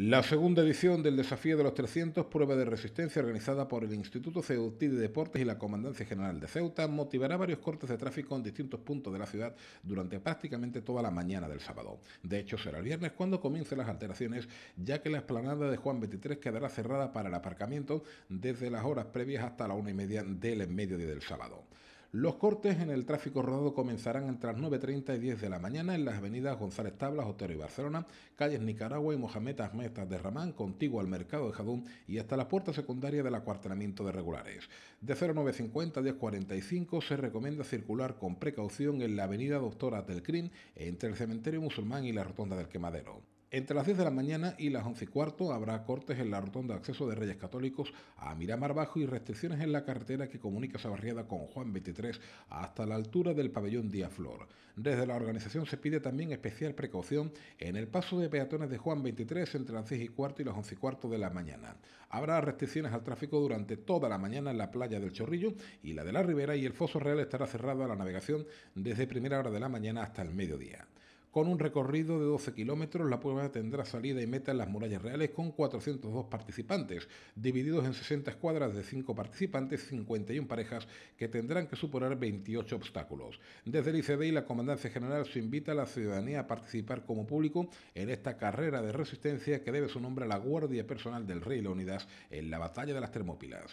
La segunda edición del Desafío de los 300, prueba de resistencia organizada por el Instituto Ceutí de Deportes y la Comandancia General de Ceuta, motivará varios cortes de tráfico en distintos puntos de la ciudad durante prácticamente toda la mañana del sábado. De hecho, será el viernes cuando comiencen las alteraciones, ya que la explanada de Juan 23 quedará cerrada para el aparcamiento desde las horas previas hasta la una y media del mediodía del sábado. Los cortes en el tráfico rodado comenzarán entre las 9.30 y 10 de la mañana en las avenidas González Tablas, Otero y Barcelona, calles Nicaragua y Mohamed Ahmed de Ramán, contiguo al mercado de Jadún y hasta la puerta secundaria del acuartelamiento de regulares. De 0950 a 1045 se recomienda circular con precaución en la avenida Doctora del Crin entre el cementerio musulmán y la rotonda del Quemadero. Entre las 10 de la mañana y las 11 y cuarto habrá cortes en la rotonda de acceso de Reyes Católicos a Miramar Bajo y restricciones en la carretera que comunica esa barriada con Juan 23 hasta la altura del pabellón Día Flor. Desde la organización se pide también especial precaución en el paso de peatones de Juan 23 entre las 10 y cuarto y las 11 y cuarto de la mañana. Habrá restricciones al tráfico durante toda la mañana en la playa del Chorrillo y la de la Ribera y el Foso Real estará cerrado a la navegación desde primera hora de la mañana hasta el mediodía. Con un recorrido de 12 kilómetros, la prueba tendrá salida y meta en las murallas reales con 402 participantes, divididos en 60 escuadras de 5 participantes, 51 parejas que tendrán que superar 28 obstáculos. Desde el y la Comandancia General se invita a la ciudadanía a participar como público en esta carrera de resistencia que debe su nombre a la Guardia Personal del Rey Leónidas en la Batalla de las Termópilas.